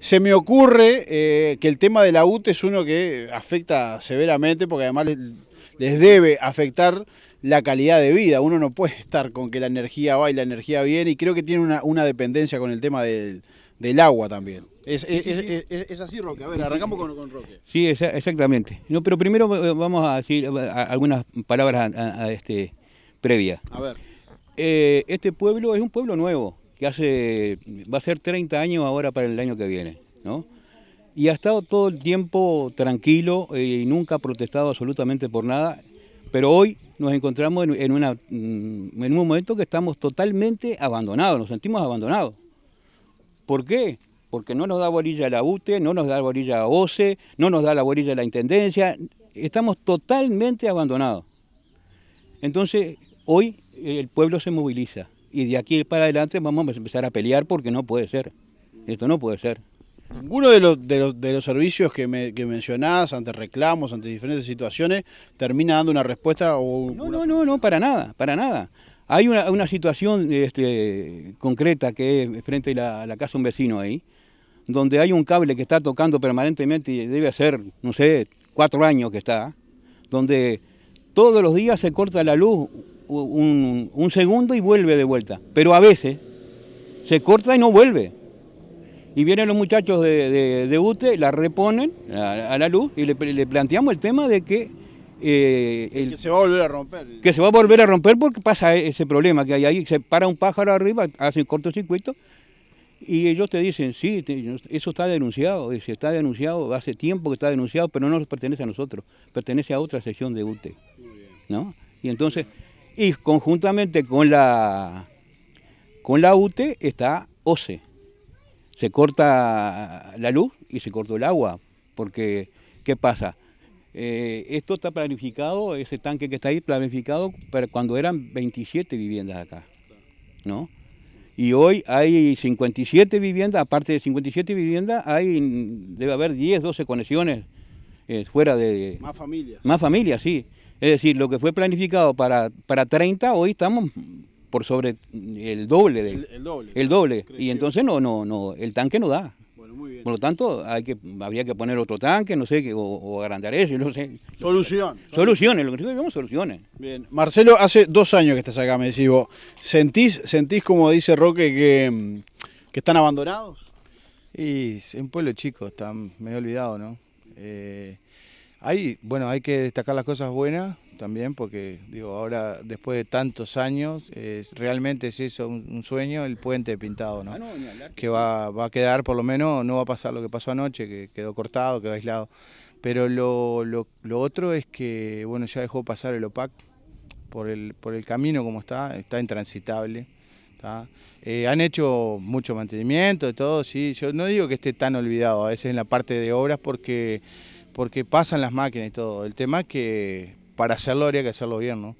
Se me ocurre eh, que el tema de la UT es uno que afecta severamente porque además les, debe afectar la calidad de vida. Uno no puede estar con que la energía va y la energía viene y creo que tiene una, una dependencia con el tema del, del agua también. Es, así, Roque. A ver, arrancamos con, Roque. Sí, exactamente. No, pero primero eh, vamos a decir algunas palabras este, previas. A ver. Eh, este pueblo es un pueblo nuevo que hace, va a ser 30 años ahora para el año que viene, ¿no? Y ha estado todo el tiempo tranquilo eh, y nunca ha protestado absolutamente por nada, pero hoy nos encontramos en, una, mm, en un momento que estamos totalmente abandonados, nos sentimos abandonados. ¿Por qué? Porque no nos da bolilla la UTE, no nos da bolilla la OCE, no nos da la bolilla la Intendencia, estamos totalmente abandonados. Entonces, hoy eh, el pueblo se moviliza y de aquí para adelante vamos a empezar a pelear porque no puede ser. Esto no puede ser. Ninguno de los, de los, servicios que, me, que mencionás ante reclamos, ante diferentes situaciones, termina dando una respuesta o... No, no, no, no, para nada, para nada. Hay una, una situación este, concreta que es frente a la, casa de un vecino ahí, donde hay un cable que está tocando permanentemente y debe ser, no sé, cuatro años que está, donde todos los días se corta la luz un, segundo y vuelve de vuelta. Pero a veces se corta y no vuelve. Y vienen los muchachos de, de, UTE, la reponen a, la luz y le, planteamos el tema de que... Eh, que se va a volver a romper. Que se va a volver a romper porque pasa ese problema que hay ahí, se para un pájaro arriba, hace cortocircuito y ellos te dicen, sí, eso está denunciado, si está denunciado, hace tiempo que está denunciado, pero no nos pertenece a nosotros, pertenece a otra sección de UTE. ¿no? Y entonces... Y conjuntamente con la, con la UTE está OCE. Se corta la luz y se cortó el agua, porque ¿qué pasa? Eh, esto está planificado, ese tanque que está ahí planificado cuando eran 27 viviendas acá, ¿no? Y hoy hay 57 viviendas, aparte de 57 viviendas, hay, debe haber 10, 12 conexiones eh, fuera de... Más familias. Más familias, sí. Es decir, lo que fue planificado para, para 30, hoy estamos por sobre el doble del el, doble, el doble. y entonces no no no el tanque no da bueno, muy bien. por lo tanto hay que habría que poner otro tanque no sé o, agrandar eso, no sé solución soluciones lo que digamos soluciones bien Marcelo hace dos años que estás acá me decís vos sentís sentís como dice Roque que, mm, están abandonados y en pueblo chico están medio olvidado no eh, bueno, hay que destacar las cosas buenas también, porque digo, ahora después de tantos años, realmente es eso un, sueño el puente pintado, ¿no? Ah, que va, a quedar, por lo menos, no va a pasar lo que pasó anoche, que quedó cortado, quedó aislado. Pero lo, otro es que, bueno, ya dejó pasar el OPAC por el, por el camino como está, está intransitable. Eh, han hecho mucho mantenimiento, de todo, sí. Yo no digo que esté tan olvidado, a veces en la parte de obras, porque porque pasan las máquinas y todo. El tema es que para hacerlo habría que hacerlo bien, ¿no?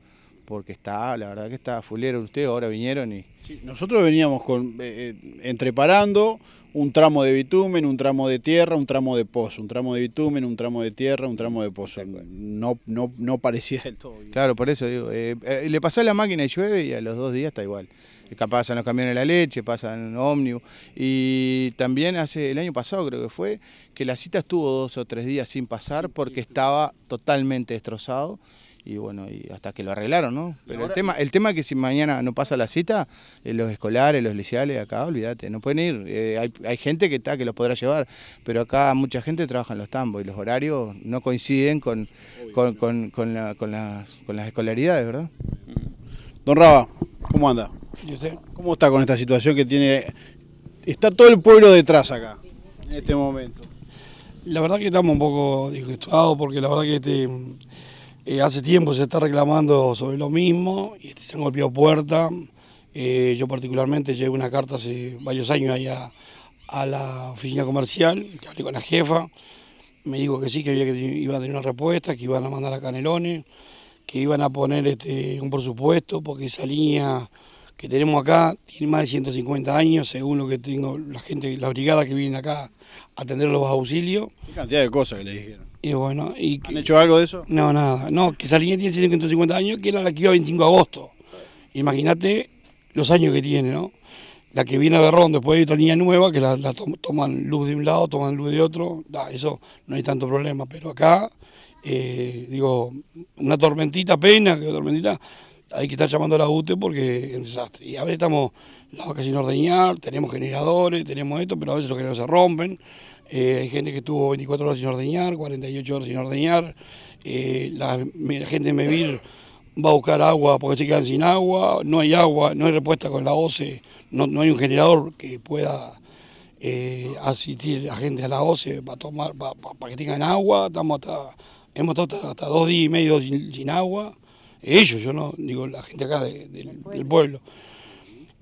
Porque está, la verdad que está fulero. Ustedes ahora vinieron y... nosotros veníamos eh, eh, entreparando un tramo de bitumen, un tramo de tierra, un tramo de pozo, un tramo de bitumen, un tramo de tierra, un tramo de pozo. No, no, parecía del todo bien. Claro, por eso digo, eh, le pasás la máquina y llueve y a los dos días está igual pasan los camiones de la leche, pasan ómnibus. Y también hace el año pasado creo que fue, que la cita estuvo dos o tres días sin pasar porque estaba totalmente destrozado y bueno, hasta que lo arreglaron, ¿no? Pero el tema, el tema es que si mañana no pasa la cita, eh, los escolares, los liceales, acá, olvídate, no pueden ir. Eh, hay, gente que está, que los podrá llevar, pero acá mucha gente trabaja en los tambos y los horarios no coinciden con, con, las, las escolaridades, ¿verdad? Don Raba, ¿cómo anda? ¿Cómo está con esta situación que tiene? Está todo el pueblo detrás acá, en este momento. La verdad que estamos un poco disgustados porque la verdad que este, eh, hace tiempo se está reclamando sobre lo mismo y este, se han golpeado puertas. Eh, yo particularmente llegué una carta hace varios años allá a la oficina comercial, que hablé con la jefa, me dijo que sí, que, había que iban a tener una respuesta, que iban a mandar a Canelones, que iban a poner este, un presupuesto, porque esa línea que tenemos acá tiene más de 150 años, según lo que tengo la gente, la brigada que viene acá a atender los auxilios. Qué cantidad de cosas que le dijeron. Y bueno, y ¿Han hecho algo de eso? No, nada. No, que esa línea tiene 150 años, que era la que iba 25 de agosto. Imagínate los años que tiene, ¿no? La que viene a Berrón, después hay otra línea nueva, que la, toman luz de un lado, toman luz de otro. eso no hay tanto problema, pero acá, eh, digo, una tormentita, pena, que tormentita, hay que estar llamando a la UTE porque es un desastre. Y a veces estamos las vacas sin ordeñar, tenemos generadores, tenemos esto, pero a veces los generadores se rompen. Eh, hay gente que estuvo 24 horas sin ordeñar, 48 horas sin ordeñar. Eh, la, gente de Mevir va a buscar agua porque se quedan sin agua, no hay agua, no hay respuesta con la OCE, no, hay un generador que pueda eh, asistir a gente a la OCE para, tomar, para, que tengan agua. Estamos hasta, hemos estado hasta, dos días y medio sin agua ellos, yo no, digo la gente acá del, pueblo.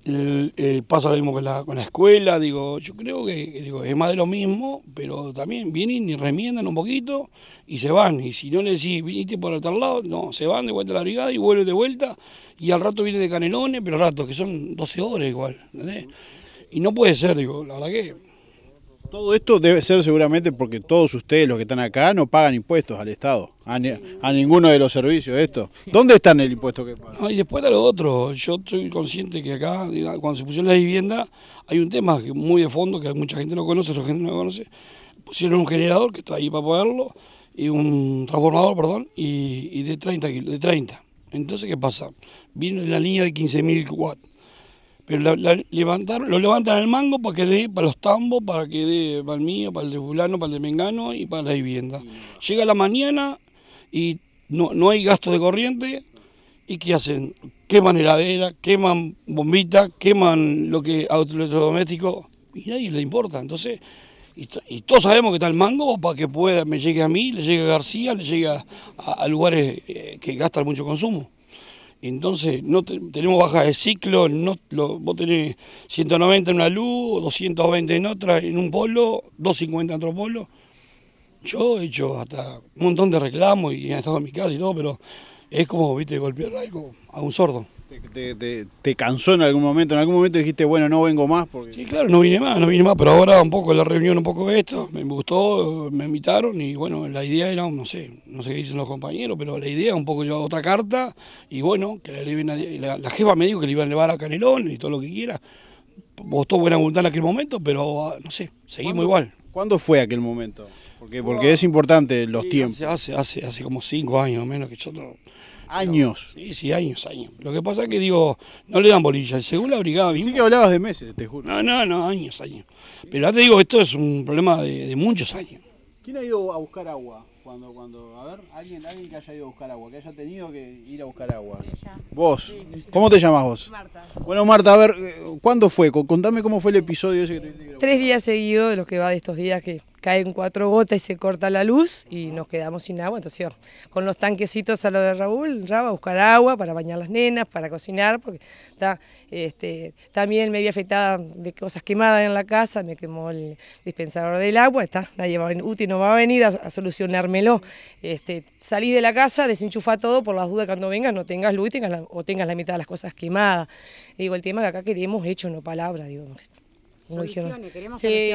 El, paso ahora mismo con la, con la escuela, digo, yo creo que, es más de lo mismo, pero también vienen y remiendan un poquito y se van. Y si no le decís, viniste por otro lado, no, se van de vuelta a la brigada y vuelven de vuelta. Y al rato viene de Canelones, pero rato, que son 12 horas igual, ¿entendés? Y no puede ser, digo, la verdad que todo esto debe ser seguramente porque todos ustedes, los que están acá, no pagan impuestos al Estado, a, ninguno de los servicios esto. ¿Dónde están el impuesto que pagan? y después de lo otro, yo soy consciente que acá, cuando se pusieron las viviendas, hay un tema muy de fondo que mucha gente no conoce, la gente no conoce. Pusieron un generador que está ahí para poderlo, y un transformador, perdón, y, de 30 kilos, de 30. Entonces, ¿qué pasa? Vino en la línea de 15.000 watts pero la, lo levantan al mango para que dé para los tambos, para que dé para el mío, para el de fulano, para el de mengano y para la vivienda. Llega la mañana y no, hay gasto de corriente. ¿Y qué hacen? Queman heladera, queman bombitas, queman lo que electrodoméstico y nadie le importa. Entonces, y, todos sabemos que está el mango para que pueda, me llegue a mí, le llegue a García, le llegue a, lugares eh, que gastan mucho consumo. Entonces, no tenemos bajas de ciclo, no, lo, vos tenés 190 en una luz, 220 en otra, en un polo, 250 en otro polo. Yo he hecho hasta un montón de reclamos y he estado en mi casa y todo, pero es como, viste, golpear algo a un sordo. ¿Te, te, cansó en algún momento? ¿En algún momento dijiste, bueno, no vengo más? Porque... Sí, claro, no vine más, no vine más, pero ahora un poco la reunión, un poco esto, me gustó, me invitaron y bueno, la idea era, no sé, no sé qué dicen los compañeros, pero la idea un poco yo otra carta y bueno, que la, la, la jefa me dijo que le iban a llevar a Canelón y todo lo que quiera. gustó buena voluntad en aquel momento, pero ah, no sé, seguimos igual. ¿Cuándo fue aquel momento? Porque, ah, es importante los tiempos. Hace, hace, hace, como cinco años o menos que yo... No, Años. Sí, sí, años, años. Lo que pasa es que digo, no le dan bolilla. Según la brigada y Sí que hablabas de meses, te juro. No, no, no, años, años. Pero ya te digo, esto es un problema de, muchos años. ¿Quién ha ido a buscar agua? Cuando, cuando, a ver, alguien, alguien que haya ido a buscar agua, que haya tenido que ir a buscar agua. Vos, ¿cómo te llamás vos? Marta. Bueno, Marta, a ver, eh, ¿cuándo fue? Contame cómo fue el episodio ese que tuviste. Tres días seguidos de los que va de estos días que caen cuatro gotas y se corta la luz y nos quedamos sin agua. Entonces, con los tanquecitos a lo de Raúl, Raba, a buscar agua para bañar las nenas, para cocinar, porque está, este, también me había afectada de cosas quemadas en la casa, me quemó el dispensador del agua, está, nadie va a venir, útil no va a venir a, solucionármelo. Este, salís de la casa, desenchufa todo, por las dudas cuando vengas no tengas luz o tengas la mitad de las cosas quemadas. Digo, el tema que acá queríamos hecho, no palabras, digo. Como Queremos sí,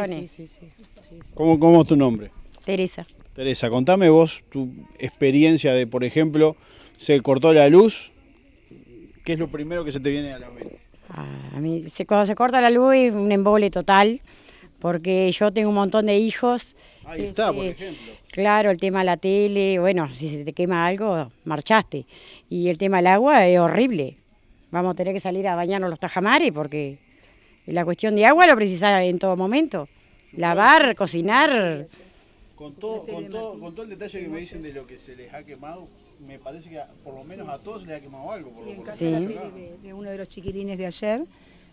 ¿Cómo, es tu nombre? Teresa. Teresa, contame vos tu experiencia de, por ejemplo, se cortó la luz. ¿Qué es lo primero que se te viene a la mente? Ah, a mí, cuando se corta la luz es un embole total, porque yo tengo un montón de hijos. Ahí está, por este, ejemplo. Claro, el tema de la tele, bueno, si se te quema algo, marchaste. Y el tema del agua es horrible. Vamos a tener que salir a bañarnos los tajamares porque la cuestión de agua lo precisaba en todo momento. Lavar, cocinar. Con todo, con, todo, con todo el detalle que me dicen de lo que se les ha quemado, me parece que por lo menos a todos les ha quemado algo. Por sí, lo en casa de, de uno de los chiquilines de ayer,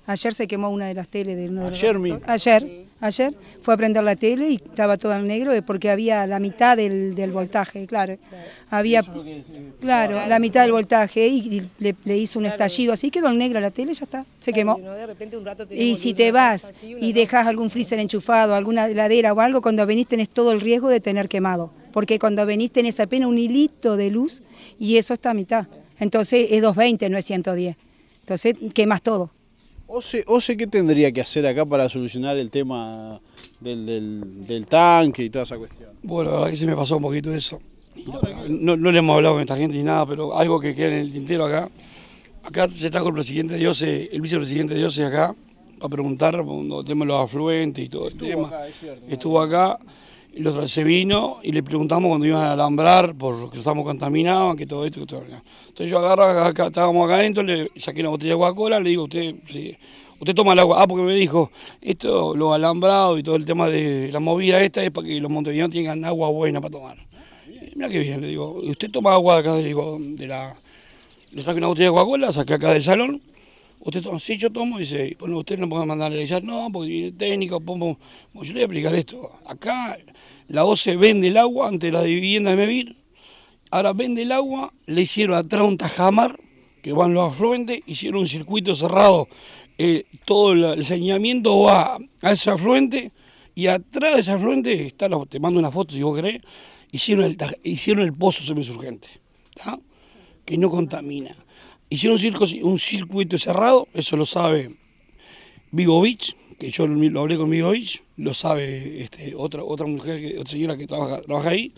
Ayer se quemó una de las teles del uno ayer mismo? Ayer, ayer fue a prender la tele y estaba todo en negro eh, porque había la mitad del, voltaje, claro. Había, claro, la mitad del voltaje y le, hizo un estallido así, quedó en negro la tele y ya está, se quemó. Y si te vas y dejas algún freezer enchufado, alguna heladera o algo, cuando venís tenés todo el riesgo de tener quemado. Porque cuando venís tenés apenas un hilito de luz y eso está a mitad. Entonces es 220, no es 110. Entonces quemas todo o sé ¿qué tendría que hacer acá para solucionar el tema del, tanque y toda esa cuestión? Bueno, la verdad que se me pasó un poquito eso. No, le hemos hablado con esta gente ni nada, pero algo que queda en el tintero acá. Acá se con el presidente de el vicepresidente de Ose acá, para preguntar por el tema de los afluentes y todo el tema. Estuvo acá el otro se vino y le preguntamos cuando iban a alambrar por que estamos contaminados, que todo esto, Entonces yo agarro, acá, estábamos acá adentro, le saqué una botella de Coca-Cola, le digo, usted, sí, usted toma el agua. Ah, porque me dijo, esto, los alambrados y todo el tema de la movida esta es para que los montevideanos tengan agua buena para tomar. Mira qué bien, le digo, usted toma agua acá, le digo, de la... Le saqué una botella de Coca-Cola, saqué acá del salón, Usted toma, sí, yo tomo, dice, bueno, usted no puede mandarle a no, porque viene técnico, yo le voy a explicar esto. Acá la OCE vende el agua ante la vivienda de Mevir, ahora vende el agua, le hicieron atrás un tajamar, que van los afluentes, hicieron un circuito cerrado, eh, todo el saneamiento va a ese afluente, y atrás de ese afluente, está te mando una foto si vos querés, hicieron el, hicieron el pozo semisurgente, que no contamina. Hicieron un, circuito cerrado, eso lo sabe Vigovic, que yo lo hablé con Vigovic, lo sabe este, otra, otra mujer, otra señora que trabaja, ahí.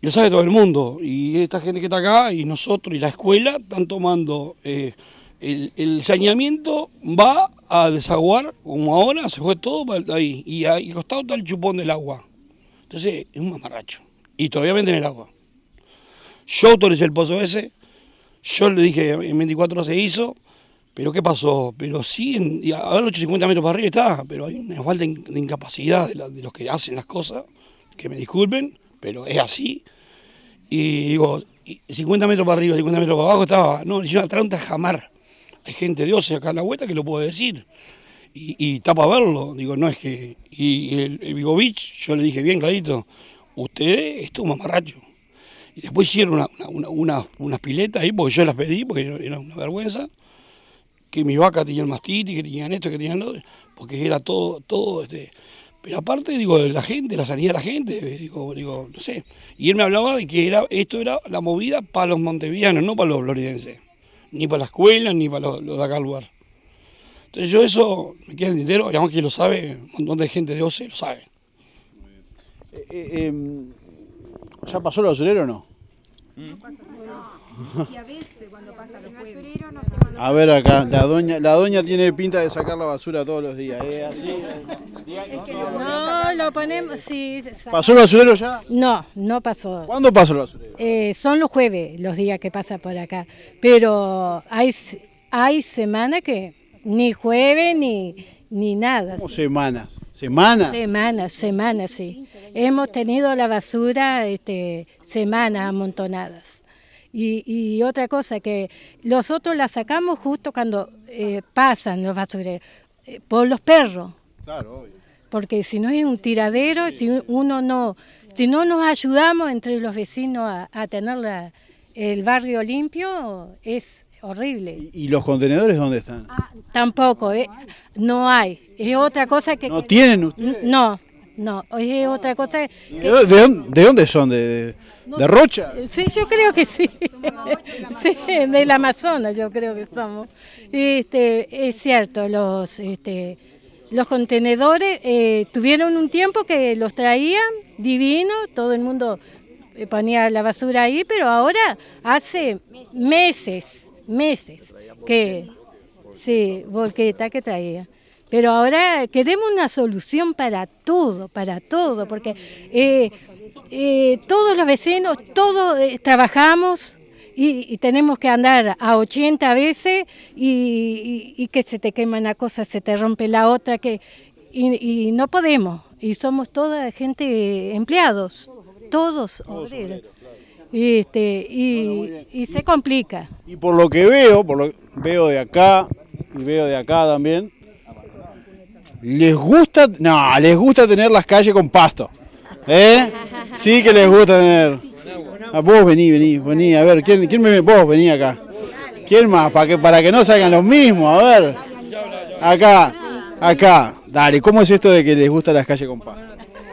lo sabe todo el mundo. Y esta gente que está acá, y nosotros, y la escuela, están tomando. Eh, el, saneamiento va a desaguar, como ahora, se fue todo ahí. Y ahí costado está el chupón del agua. Entonces, es un mamarracho. Y todavía venden el agua. Yo autoricé el pozo ese, yo le dije, en 24 horas se hizo, pero ¿qué pasó? Pero sí, en, a ver, 850 metros para arriba está, pero hay una falta de incapacidad de, los que hacen las cosas, que me disculpen, pero es así. Y digo, 50 metros para arriba, 50 metros para abajo estaba, no, es una trampa jamar. Hay gente de Ose acá en la vuelta que lo puede decir. Y, y está para verlo, digo, no es que... Y el, Vigovich, yo le dije bien clarito, usted es tu mamarracho. Y después hicieron unas piletas ahí, porque yo las pedí, porque era una vergüenza, que mi vaca tenía el mastitis, que tenían esto, que tenían lo otro, porque era todo, todo, este, pero aparte, digo, la gente, la sanidad de la gente, eh, digo, digo, no sé. Y él me hablaba de que era, esto era la movida para los montevianos, no para los floridenses. Ni para la escuela, ni para los, de acá al lugar. Entonces yo eso, me queda el dinero, digamos que lo sabe, un montón de gente de OCE lo sabe. Eh, eh, em, ¿Ya pasó el basurero o no? No pasa Y a veces cuando pasa los jueves. A ver acá, la doña, la doña tiene pinta de sacar la basura todos los días. ¿eh? Eh, no, lo ponemos, sí. ¿Pasó el basurero ya? No, no pasó. ¿Cuándo pasó el basurero? Eh, son los jueves los días que pasa por acá. Pero hay, hay semanas que ni jueves ni, ni nada. Como semanas? ¿Semanas? Semanas, semanas, sí. Hemos tenido la basura este, semanas amontonadas. Y, otra cosa, que nosotros la sacamos justo cuando eh, pasan los basureros, eh, por los perros. Claro, obvio. Porque si no es un tiradero, si uno no, si no nos ayudamos entre los vecinos a, a tener la, el barrio limpio es horrible. ¿Y, los contenedores dónde están? Ah, tampoco, eh, no hay. Es otra cosa que... ¿No tienen ustedes? No, no, es otra cosa ¿De, dónde, son? ¿De, Rocha? Sí, yo creo que sí. sí, del Amazonas yo creo que somos. Este, es cierto, los... Este, los contenedores eh, tuvieron un tiempo que los traían divino, todo el mundo eh, ponía la basura ahí, pero ahora hace meses, meses que sí, volqueta que traía. Pero ahora queremos una solución para todo, para todo, porque eh, eh, todos los vecinos, todos trabajamos y, tenemos que andar a 80 veces y, que se te quema una cosa, se te rompe la otra, que y, no podemos. Y somos toda gente empleados todos obreros. este, y, se complica. Y por lo que veo, por lo veo de acá y veo de acá también, les gusta, no, les gusta tener las calles con pasto. ¿Eh? Sí que les gusta tener. a ah, vos vení, vení, vení, a ver, ¿quién, quién me vos vení acá? ¿Quién más? Para que, para que no salgan los mismos, a ver. Acá, acá. Dale, ¿cómo es esto de que les gusta las calles con pasto?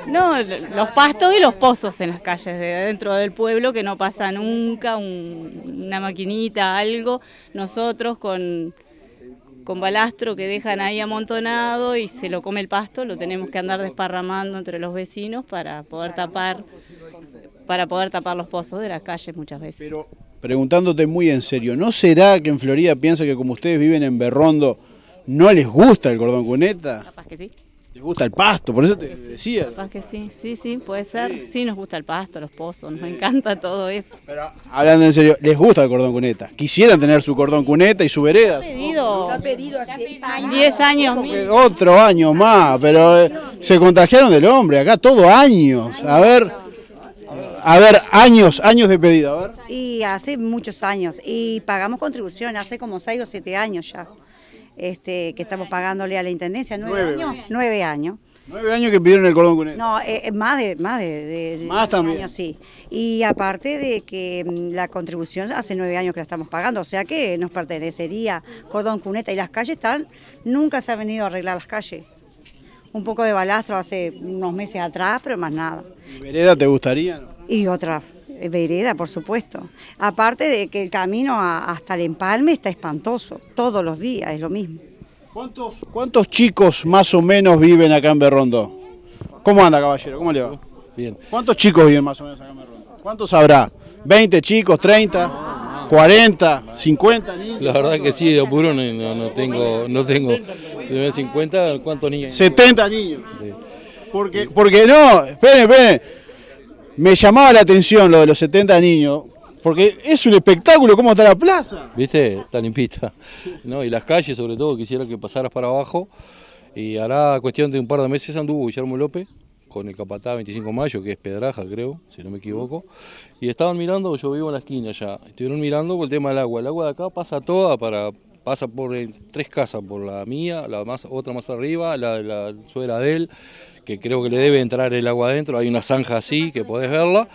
No, los pastos y los pozos en las calles de dentro del pueblo que no pasa nunca, una maquinita, algo. Nosotros con, con balastro que dejan ahí amontonado y se lo come el pasto, lo tenemos que andar desparramando entre los vecinos para poder tapar, para poder tapar los pozos de las calles muchas veces. Pero preguntándote muy en serio, ¿no será que en Florida piensa que como ustedes viven en Berrondo no les gusta el cordón cuneta? Capaz que sí. ¿Les gusta el pasto? Por eso te decía. que sí, sí, sí, puede ser. Sí, nos gusta el pasto, los pozos, nos encanta todo eso. Pero hablando en serio, ¿les gusta el cordón cuneta? ¿Quisieran tener su cordón cuneta y su vereda? Pedido, ha pedido hace años. 10 años. Otro año ah, más, pero eh, se contagiaron del hombre, acá todo años. A ver, a ver, años, años de pedido, a ver. Y hace muchos años, y pagamos contribución hace como 6 o 7 años ya. Este, que estamos pagándole a la Intendencia, nueve, años. Nueve años. Nueve años que pidieron el cordón cuneta? No, eh, eh, más de, más de, Años, sí. Y aparte de que mm, la contribución hace nueve años que la estamos pagando, o sea que nos pertenecería cordón cuneta y las calles están, nunca se ha venido a arreglar las calles. Un poco de balastro hace unos meses atrás, pero más nada. vereda te gustaría? Y otra, vereda, por supuesto. Aparte de que el camino hasta el empalme está espantoso, todos los días es lo mismo. ¿Cuántos, chicos más o menos viven acá en Berrondo? ¿Cómo anda, caballero? ¿Cómo le va? Bien. ¿Cuántos chicos viven más o menos acá en Berrondo? ¿Cuántos habrá? ¿20 chicos? ¿30? ¿40? ¿50 niños? La verdad que sí, de opuro no, tengo, no tengo. ¿50? ¿Cuántos niños? 70 niños. Porque, porque no, esperen, esperen me llamaba la atención lo de los 70 niños, porque es un espectáculo cómo está la plaza. ¿Viste? tan limpita. ¿no? Y las calles, sobre todo, quisiera que pasaras para abajo. Y ahora cuestión de un par de meses anduvo Guillermo López con el Capatá 25 mayo, que es Pedraja, creo, si no me equivoco. Y estaban mirando, yo vivo en la esquina ya, estuvieron mirando por el tema del agua. El agua de acá pasa toda para pasa por tres casas, por la mía, la más, otra más arriba, la de la suegra de él que creo que le debe entrar el agua adentro, hay una zanja así que podés verla.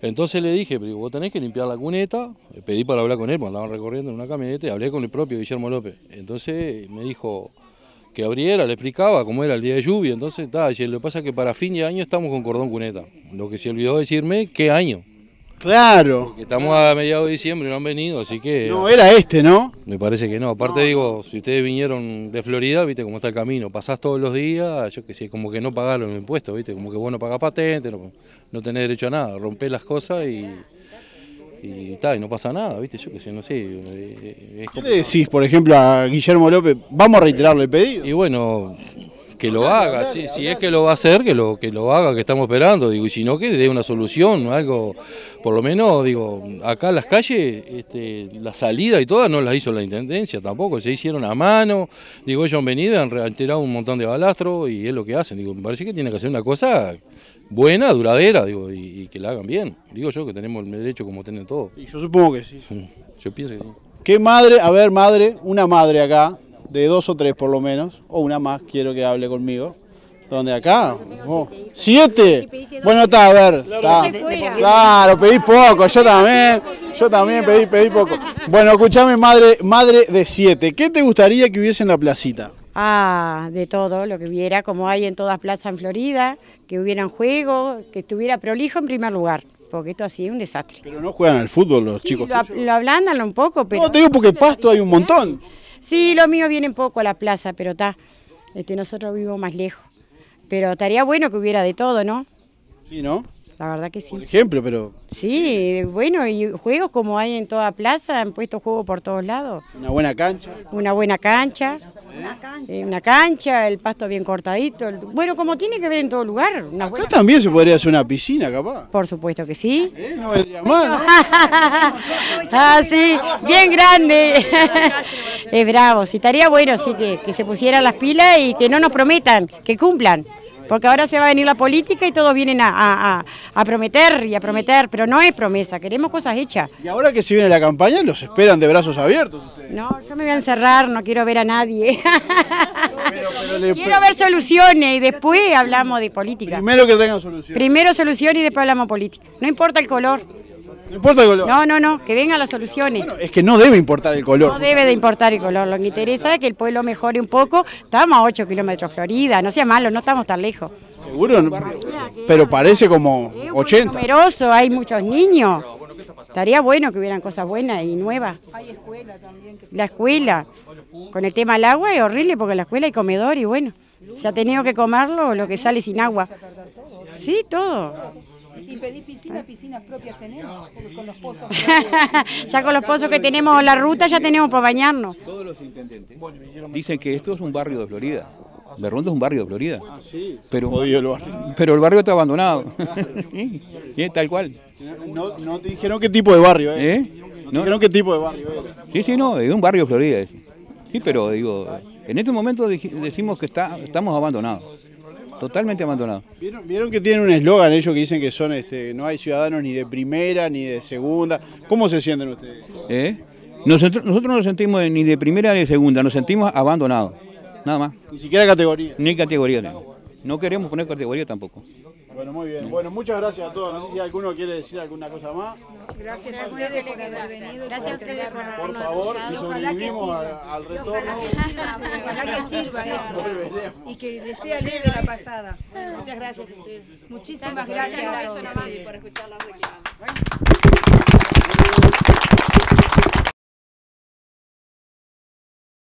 Entonces le dije, pero vos tenés que limpiar la cuneta, pedí para hablar con él, porque andaban recorriendo en una camioneta y hablé con el propio Guillermo López. Entonces me dijo que abriera, le explicaba cómo era el día de lluvia, entonces está, lo que pasa es que para fin de año estamos con cordón cuneta. Lo que se olvidó decirme, ¿qué año? Claro. Que estamos a mediados de diciembre y no han venido, así que... No, era este, ¿no? Me parece que no. Aparte digo, si ustedes vinieron de Florida, viste cómo está el camino. Pasás todos los días, yo que sé, como que no pagaron los impuestos, viste, como que vos no pagás patente, no, tenés derecho a nada, rompés las cosas y... Y, está, y no pasa nada, viste, yo que sé, no sé. Eh, eh, ¿Qué le decís, por ejemplo, a Guillermo López? Vamos a reiterarle el pedido. Y bueno, que lo haga, si, es que lo va a hacer, que lo, que lo haga, que estamos esperando, digo, y si no, que le dé una solución, algo, por lo menos, digo, acá en las calles, este, la salida y todas no las hizo la Intendencia tampoco, se hicieron a mano, digo, ellos han venido, han reiterado un montón de balastro y es lo que hacen, digo, me parece que tiene que hacer una cosa buena, duradera, digo, y, que la hagan bien, digo yo, que tenemos el derecho como tienen todos. Y yo supongo que sí yo pienso que sí. ¿Qué madre, a ver, madre, una madre acá, de dos o tres por lo menos, o una más, quiero que hable conmigo. ¿Dónde acá? Oh. ¿Siete? Bueno, está, a ver. Claro, pedí poco, yo también. Yo también pedí, pedí poco. Bueno, escúchame, madre, madre de siete. ¿Qué te gustaría que hubiese en la placita? Ah, de todo, lo que hubiera, como hay en todas plazas en Florida, que hubieran juegos, que estuviera prolijo en primer lugar porque esto así es un desastre. Pero no juegan al fútbol los chicos. Lo, lo ablandan un poco, pero... No, te digo porque pasto hay un ¿eh? montón. Sí, los míos vienen poco a la plaza, pero está, este, nosotros vivimos más lejos. Pero estaría bueno que hubiera de todo, ¿no? Sí, ¿no? la verdad que sí. Por ejemplo, pero... Sí, bueno, y juegos como hay en toda plaza, han puesto juegos por todos lados. Una buena cancha. Una buena cancha. Una eh, cancha. una cancha, el pasto bien cortadito. Bueno, como tiene que ver en todo lugar. Una también se podría hacer una piscina, capaz. Por supuesto que sí. Eh, no vendría mal. ah, sí, bien grande. es bravo, sí, estaría bueno, sí, que se pusieran las pilas y que no nos prometan, que cumplan. Porque ahora se va a venir la política y todos vienen a, prometer y a prometer, pero no es promesa, queremos cosas hechas. Y ahora que se viene la campaña, los esperan de brazos abiertos. No, yo me voy a encerrar, no quiero ver a nadie. Quiero ver soluciones y después hablamos de política. Primero que traigan soluciones. Primero soluciones y después hablamos política. No importa el color. No importa el color. No, no, no, que vengan las soluciones. es que no debe importar el color. No debe de importar el color, lo que interesa es que el pueblo mejore un poco. Estamos a 8 kilómetros Florida, no sea malo, no estamos tan lejos. Seguro, pero parece como 80. Es numeroso, hay muchos niños. Estaría bueno que hubieran cosas buenas y nuevas. Hay escuela también. la escuela. Con el tema del agua es horrible porque en la escuela hay comedor y bueno, se ha tenido que comerlo lo que sale sin agua. Sí, todo. Y pedir piscina, piscinas propias tenemos, con los pozos. ya con los pozos que tenemos la ruta ya tenemos para bañarnos. dicen que esto es un barrio de Florida. Berrondo es un barrio de Florida. Ah, pero, pero el barrio está abandonado. Tal cual. No, te dijeron qué tipo de barrio, ¿eh? No qué tipo de barrio Sí, sí, no, es un barrio de Florida. Sí, pero digo, en este momento decimos que está, estamos abandonados totalmente abandonado. ¿Vieron, vieron que tienen un eslogan ellos que dicen que son este, no hay ciudadanos ni de primera ni de segunda? ¿Cómo se sienten ustedes? ¿Eh? Nosotros, nosotros no nos sentimos ni de primera ni de segunda, nos sentimos abandonados, nada más. Ni siquiera categoría. Ni categoría, no queremos poner categoría tampoco. Bueno, muy bien. Bueno, muchas gracias a todos. No sé si alguno quiere decir alguna cosa más. Gracias a ustedes por haber venido. Gracias a ustedes por haber Por favor, si sobrevivimos al retorno. Ojalá que sirva esto. Y que les sea leve la pasada. Muchas gracias a ustedes. Muchísimas gracias a todos. por escuchar las reclamas.